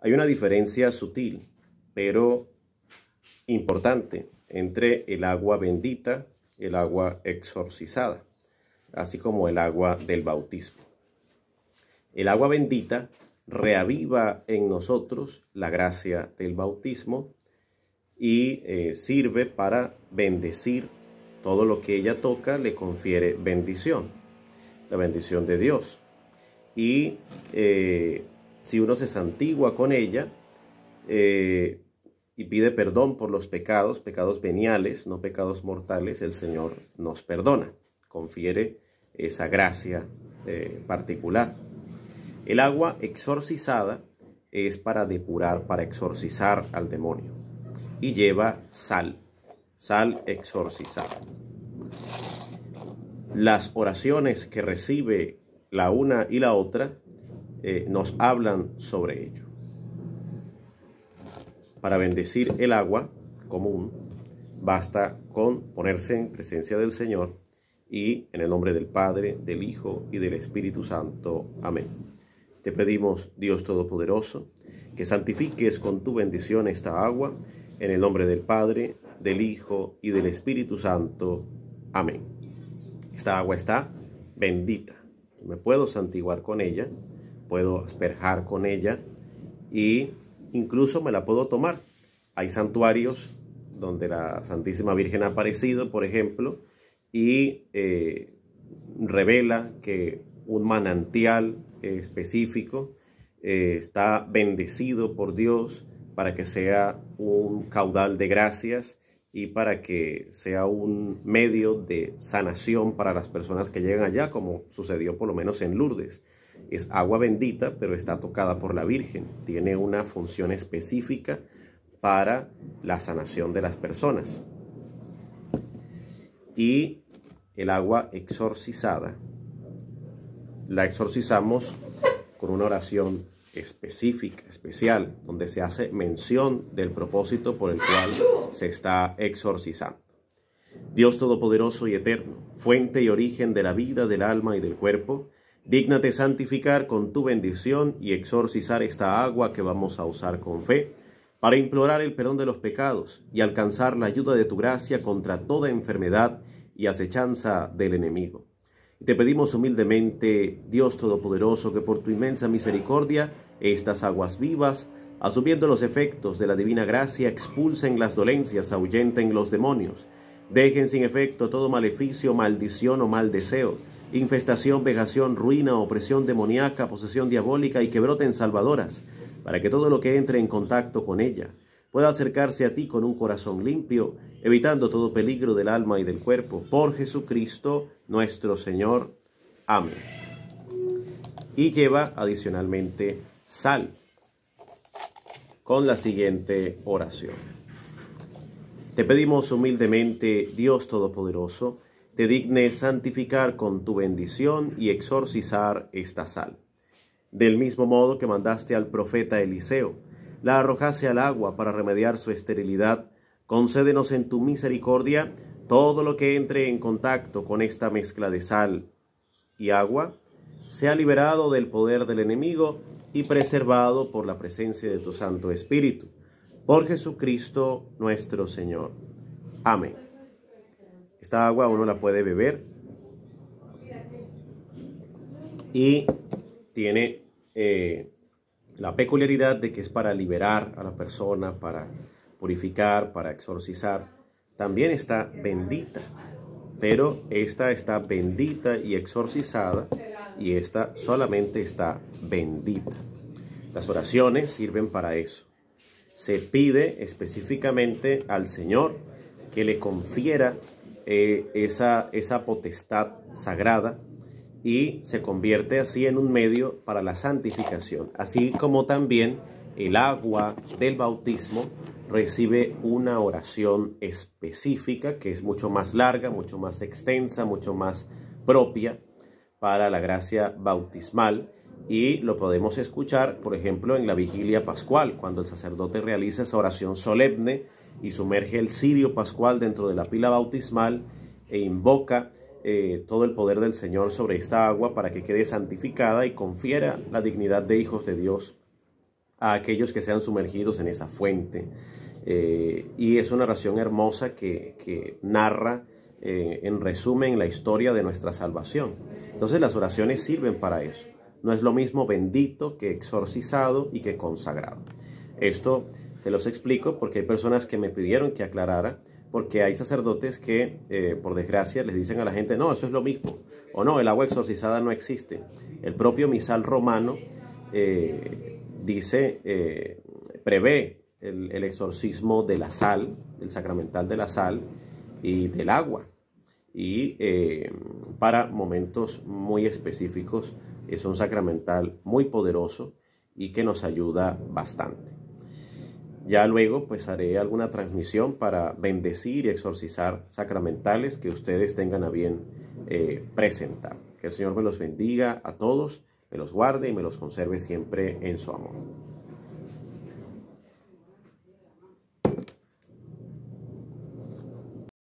Hay una diferencia sutil, pero importante, entre el agua bendita, el agua exorcizada, así como el agua del bautismo. El agua bendita reaviva en nosotros la gracia del bautismo y eh, sirve para bendecir todo lo que ella toca, le confiere bendición, la bendición de Dios. Y eh, si uno se santigua con ella eh, y pide perdón por los pecados, pecados veniales, no pecados mortales, el Señor nos perdona, confiere esa gracia eh, particular. El agua exorcizada es para depurar, para exorcizar al demonio y lleva sal, sal exorcizada. Las oraciones que recibe la una y la otra eh, nos hablan sobre ello. Para bendecir el agua común, basta con ponerse en presencia del Señor y en el nombre del Padre, del Hijo y del Espíritu Santo. Amén. Te pedimos, Dios Todopoderoso, que santifiques con tu bendición esta agua, en el nombre del Padre, del Hijo y del Espíritu Santo. Amén. Esta agua está bendita. Me puedo santiguar con ella puedo asperjar con ella y incluso me la puedo tomar. Hay santuarios donde la Santísima Virgen ha aparecido, por ejemplo, y eh, revela que un manantial eh, específico eh, está bendecido por Dios para que sea un caudal de gracias y para que sea un medio de sanación para las personas que llegan allá, como sucedió por lo menos en Lourdes. Es agua bendita, pero está tocada por la Virgen. Tiene una función específica para la sanación de las personas. Y el agua exorcizada. La exorcizamos con una oración específica, especial, donde se hace mención del propósito por el cual se está exorcizando. Dios Todopoderoso y Eterno, fuente y origen de la vida, del alma y del cuerpo, Dígnate santificar con tu bendición y exorcizar esta agua que vamos a usar con fe para implorar el perdón de los pecados y alcanzar la ayuda de tu gracia contra toda enfermedad y acechanza del enemigo. te pedimos humildemente, Dios Todopoderoso, que por tu inmensa misericordia estas aguas vivas, asumiendo los efectos de la divina gracia, expulsen las dolencias, ahuyenten los demonios, dejen sin efecto todo maleficio, maldición o mal deseo infestación, vejación, ruina, opresión demoníaca, posesión diabólica y que broten salvadoras, para que todo lo que entre en contacto con ella pueda acercarse a ti con un corazón limpio, evitando todo peligro del alma y del cuerpo, por Jesucristo nuestro Señor. Amén. Y lleva adicionalmente sal con la siguiente oración. Te pedimos humildemente, Dios Todopoderoso, te dignes santificar con tu bendición y exorcizar esta sal. Del mismo modo que mandaste al profeta Eliseo, la arrojase al agua para remediar su esterilidad, concédenos en tu misericordia todo lo que entre en contacto con esta mezcla de sal y agua, sea liberado del poder del enemigo y preservado por la presencia de tu Santo Espíritu. Por Jesucristo nuestro Señor. Amén. Esta agua uno la puede beber y tiene eh, la peculiaridad de que es para liberar a la persona, para purificar, para exorcizar. También está bendita, pero esta está bendita y exorcizada y esta solamente está bendita. Las oraciones sirven para eso. Se pide específicamente al Señor que le confiera eh, esa, esa potestad sagrada y se convierte así en un medio para la santificación, así como también el agua del bautismo recibe una oración específica que es mucho más larga, mucho más extensa, mucho más propia para la gracia bautismal y lo podemos escuchar, por ejemplo, en la vigilia pascual, cuando el sacerdote realiza esa oración solemne y sumerge el cirio pascual dentro de la pila bautismal e invoca eh, todo el poder del Señor sobre esta agua para que quede santificada y confiera la dignidad de hijos de Dios a aquellos que sean sumergidos en esa fuente. Eh, y es una oración hermosa que, narra eh, en resumen la historia de nuestra salvación. Entonces las oraciones sirven para eso. No es lo mismo bendito que exorcizado y que consagrado. Esto se los explico porque hay personas que me pidieron que aclarara, porque hay sacerdotes que, eh, por desgracia, les dicen a la gente, no, eso es lo mismo, o no, el agua exorcizada no existe. El propio misal romano eh, dice, eh, prevé el, el exorcismo de la sal, el sacramental de la sal y del agua y eh, para momentos muy específicos es un sacramental muy poderoso y que nos ayuda bastante. Ya luego pues haré alguna transmisión para bendecir y exorcizar sacramentales que ustedes tengan a bien eh, presentar. Que el Señor me los bendiga a todos, me los guarde y me los conserve siempre en su amor.